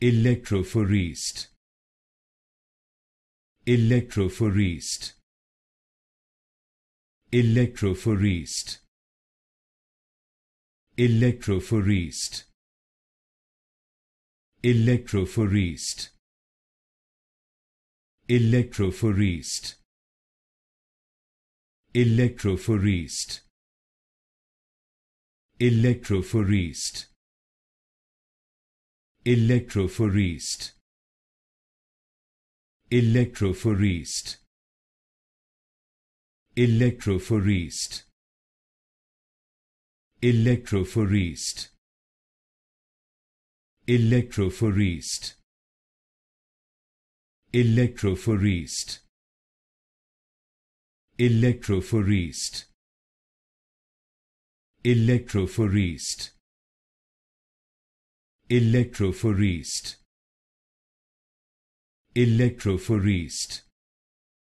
Electrophorist. Electrophorist. Electrophorist. Electrophorist. Electrophorist. Electrophorist. Electrophorist. electrophoresed electrophoresed electrophoresed electrophoresed electrophoresed electrophoresed electrophoresed electrophoresed electrophoresed Electrophorist. Electrophorist.